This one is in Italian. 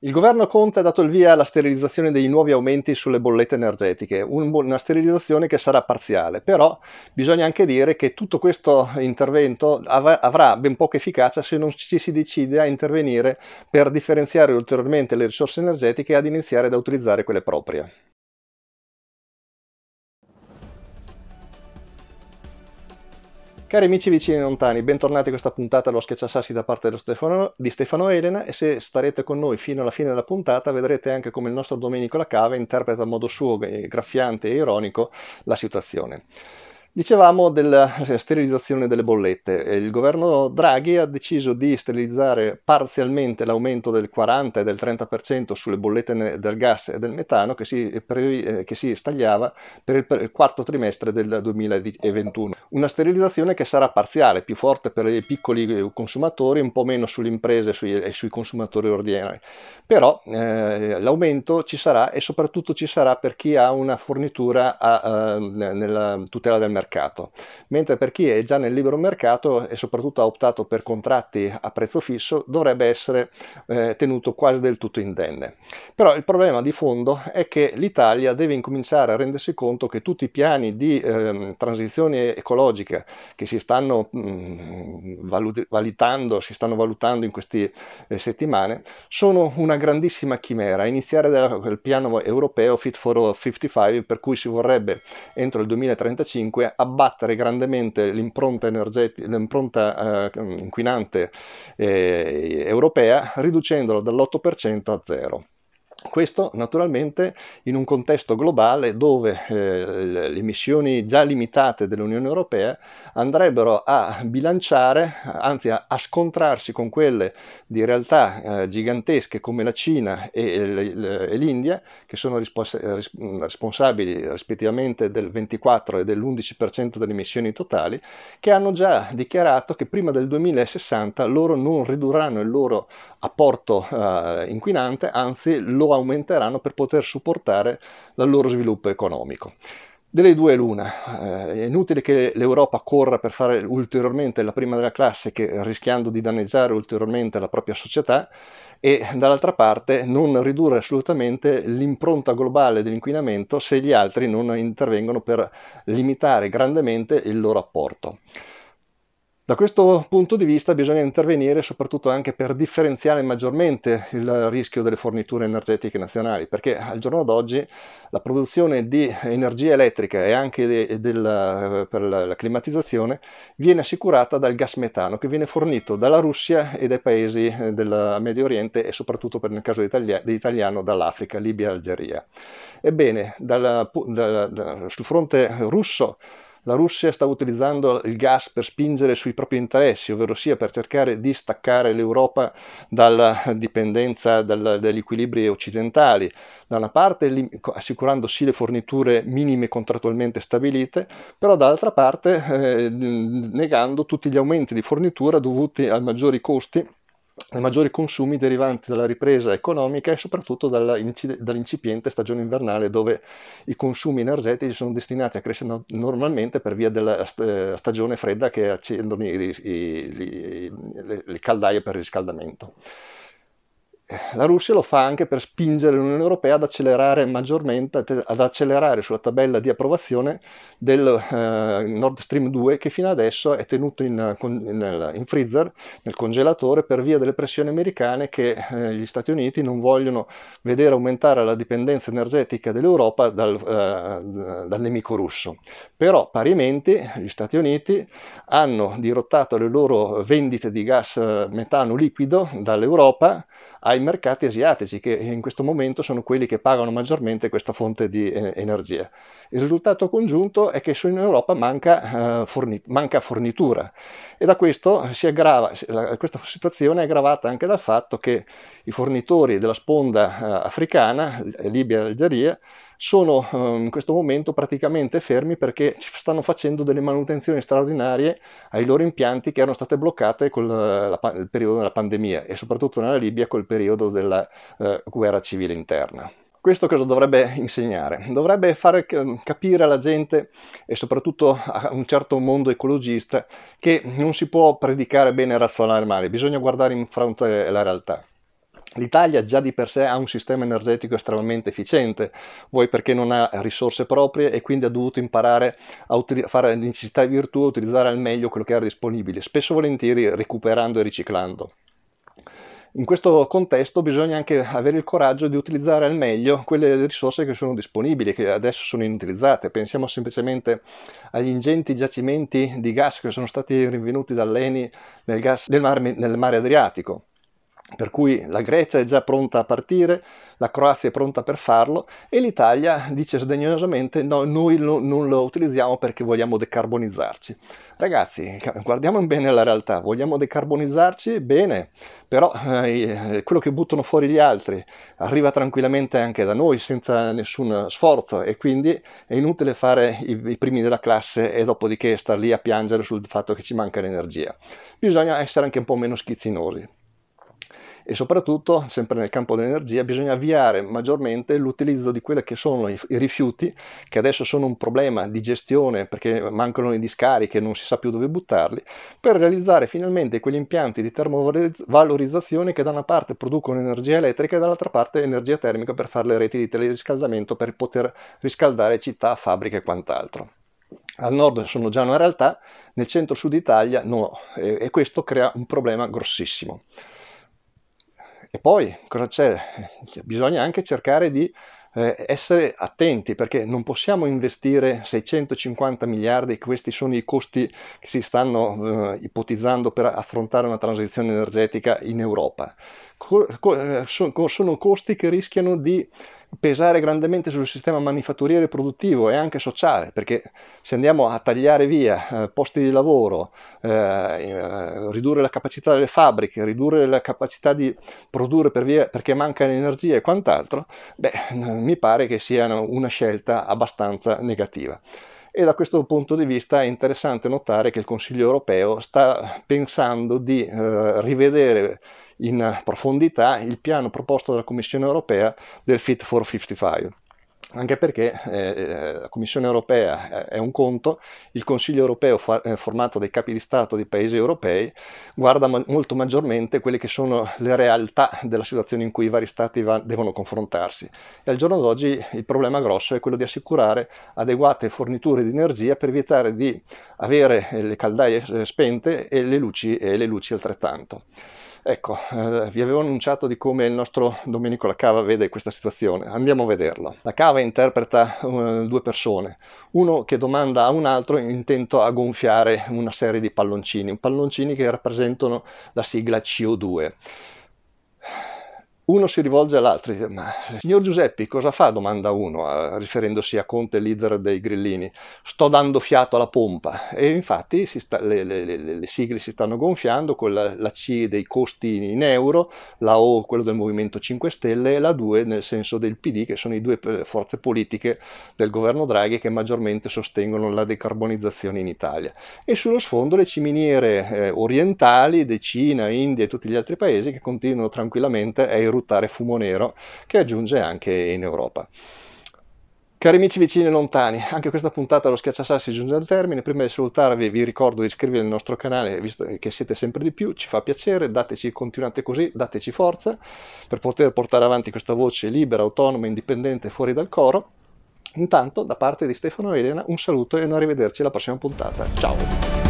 Il governo Conte ha dato il via alla sterilizzazione dei nuovi aumenti sulle bollette energetiche, una sterilizzazione che sarà parziale, però bisogna anche dire che tutto questo intervento avrà ben poca efficacia se non ci si decide a intervenire per differenziare ulteriormente le risorse energetiche e ad iniziare ad utilizzare quelle proprie. Cari amici vicini e lontani, bentornati a questa puntata dello Schiacciassassi da parte Stefano, di Stefano Elena e se starete con noi fino alla fine della puntata vedrete anche come il nostro Domenico Lacava interpreta a modo suo, eh, graffiante e ironico, la situazione. Dicevamo della eh, sterilizzazione delle bollette. Il governo Draghi ha deciso di sterilizzare parzialmente l'aumento del 40 e del 30% sulle bollette del gas e del metano che si, eh, eh, che si stagliava per il quarto trimestre del 2021. Una sterilizzazione che sarà parziale, più forte per i piccoli consumatori, un po' meno sulle imprese e sui, e sui consumatori ordinari. Però eh, l'aumento ci sarà e soprattutto ci sarà per chi ha una fornitura a, a, nella tutela del mercato mercato, mentre per chi è già nel libero mercato e soprattutto ha optato per contratti a prezzo fisso dovrebbe essere eh, tenuto quasi del tutto indenne. Però il problema di fondo è che l'Italia deve incominciare a rendersi conto che tutti i piani di eh, transizione ecologica che si stanno mh, mm, valut- valutando, si stanno valutando in queste eh, settimane sono una grandissima chimera, a iniziare dal piano europeo Fit for 55 per cui si vorrebbe entro il 2035 abbattere grandemente l'impronta, l'impronta eh, inquinante eh, europea riducendola dall'8% a zero. Questo naturalmente in un contesto globale dove eh, le emissioni già limitate dell'Unione Europea andrebbero a bilanciare, anzi a, a scontrarsi con quelle di realtà eh, gigantesche come la Cina e, e, e l'India, che sono rispos- responsabili rispettivamente del 24 e dell'11% delle emissioni totali, che hanno già dichiarato che prima del 2060 loro non ridurranno il loro apporto eh, inquinante, anzi lo aumenteranno per poter supportare il loro sviluppo economico. Delle due l'una, eh, è inutile che l'Europa corra per fare ulteriormente la prima della classe che rischiando di danneggiare ulteriormente la propria società e dall'altra parte non ridurre assolutamente l'impronta globale dell'inquinamento se gli altri non intervengono per limitare grandemente il loro apporto. Da questo punto di vista bisogna intervenire soprattutto anche per differenziare maggiormente il rischio delle forniture energetiche nazionali, perché al giorno d'oggi la produzione di energia elettrica e anche de, del, per la climatizzazione viene assicurata dal gas metano che viene fornito dalla Russia e dai paesi eh, del Medio Oriente e soprattutto nel caso dell'italiano dall'Africa, Libia e Algeria. Ebbene, dal, dal, sul fronte russo la Russia sta utilizzando il gas per spingere sui propri interessi, ovvero sia per cercare di staccare l'Europa dalla dipendenza dal, dagli equilibri occidentali, da una parte assicurandosi le forniture minime contrattualmente stabilite, però dall'altra parte eh, negando tutti gli aumenti di fornitura dovuti ai maggiori costi ai maggiori consumi derivanti dalla ripresa economica e soprattutto dall'incipiente stagione invernale dove i consumi energetici sono destinati a crescere normalmente per via della eh, stagione fredda che accendono i, i, i, le, le caldaie per riscaldamento la Russia lo fa anche per spingere l'Unione Europea ad accelerare maggiormente, ad accelerare sulla tabella di approvazione del eh, Nord Stream 2 che fino adesso è tenuto in, in, in, freezer, nel congelatore, per via delle pressioni americane che eh, gli Stati Uniti non vogliono vedere aumentare la dipendenza energetica dell'Europa dal, eh, dal nemico russo. Però parimenti gli Stati Uniti hanno dirottato le loro vendite di gas eh, metano liquido dall'Europa ai mercati asiatici, che in questo momento sono quelli che pagano maggiormente questa fonte di eh, energia. Il risultato congiunto è che in Europa manca, eh, forni- manca fornitura e da questo si aggrava, la, questa situazione è aggravata anche dal fatto che i fornitori della sponda eh, africana, Libia e Algeria, sono ehm, in questo momento praticamente fermi perché stanno facendo delle manutenzioni straordinarie ai loro impianti che erano state bloccate col eh, il periodo della pandemia e soprattutto nella Libia col periodo della eh, guerra civile interna. Questo cosa dovrebbe insegnare? Dovrebbe far capire alla gente e soprattutto a un certo mondo ecologista che non si può predicare bene e razionare male, bisogna guardare in fronte alla realtà. L'Italia già di per sé ha un sistema energetico estremamente efficiente, vuoi perché non ha risorse proprie e quindi ha dovuto imparare a utili- fare necessità e virtù, a utilizzare al meglio quello che era disponibile, spesso volentieri recuperando e riciclando. In questo contesto bisogna anche avere il coraggio di utilizzare al meglio quelle risorse che sono disponibili, che adesso sono inutilizzate. Pensiamo semplicemente agli ingenti giacimenti di gas che sono stati rinvenuti dall'ENI nel, gas, nel, mar, nel mare Adriatico per cui la Grecia è già pronta a partire, la Croazia è pronta per farlo e l'Italia dice sdegnosamente no, noi lo, non lo utilizziamo perché vogliamo decarbonizzarci. Ragazzi, guardiamo bene la realtà, vogliamo decarbonizzarci? Bene, però eh, eh, quello che buttano fuori gli altri arriva tranquillamente anche da noi senza nessun sforzo e quindi è inutile fare i, i primi della classe e dopodiché star lì a piangere sul fatto che ci manca l'energia. Bisogna essere anche un po' meno schizzinosi e soprattutto, sempre nel campo dell'energia, bisogna avviare maggiormente l'utilizzo di quelli che sono i, i rifiuti, che adesso sono un problema di gestione perché mancano le discariche, e non si sa più dove buttarli, per realizzare finalmente quegli impianti di termovalorizzazione che da una parte producono energia elettrica e dall'altra parte energia termica per fare le reti di teleriscaldamento per poter riscaldare città, fabbriche e quant'altro. Al nord sono già una realtà, nel centro-sud Italia no, e questo crea un problema grossissimo. E poi cosa c'è? Cioè, bisogna anche cercare di eh, essere attenti perché non possiamo investire 650 miliardi, questi sono i costi che si stanno eh, ipotizzando per affrontare una transizione energetica in Europa. Co- co- eh, sono costi che rischiano di pesare grandemente sul sistema manifatturiero e produttivo e anche sociale, perché se andiamo a tagliare via eh, posti di lavoro, eh, eh ridurre la capacità delle fabbriche, ridurre la capacità di produrre per via, perché manca l'energia e quant'altro, beh, mi pare che sia una scelta abbastanza negativa e da questo punto di vista è interessante notare che il Consiglio europeo sta pensando di eh, rivedere in profondità il piano proposto dalla Commissione europea del Fit for 55 anche perché eh, eh, la Commissione europea eh, è un conto, il Consiglio europeo fa- eh, formato dai capi di Stato dei paesi europei guarda ma- molto maggiormente quelle che sono le realtà della situazione in cui i vari Stati va- devono confrontarsi e al giorno d'oggi il problema grosso è quello di assicurare adeguate forniture di energia per evitare di avere le caldaie spente e le luci, e le luci altrettanto. Ecco, eh, vi avevo annunciato di come il nostro Domenico La Cava vede questa situazione. Andiamo a vederlo. La Cava interpreta uh, due persone, uno che domanda a un altro intento a gonfiare una serie di palloncini, palloncini che rappresentano la sigla CO2. Uno si rivolge all'altro e dice, ma signor Giuseppe, cosa fa? domanda uno, eh, riferendosi a Conte, leader dei grillini. Sto dando fiato alla pompa. E infatti sta, le, le, le, sigle si stanno gonfiando con la, la, C dei costi in euro, la O quello del Movimento 5 Stelle e la 2 nel senso del PD, che sono i due eh, forze politiche del governo Draghi che maggiormente sostengono la decarbonizzazione in Italia. E sullo sfondo le ciminiere eh, orientali di Cina, India e tutti gli altri paesi che continuano tranquillamente a erogare sfruttare fumo nero che aggiunge anche in Europa. Cari amici vicini e lontani, anche questa puntata dello Schiacciassassi giunge al termine. Prima di salutarvi vi ricordo di iscrivervi al nostro canale, visto che siete sempre di più, ci fa piacere, dateci, continuate così, dateci forza per poter portare avanti questa voce libera, autonoma, indipendente, fuori dal coro. Intanto, da parte di Stefano e Elena, un saluto e un arrivederci alla prossima puntata. Ciao!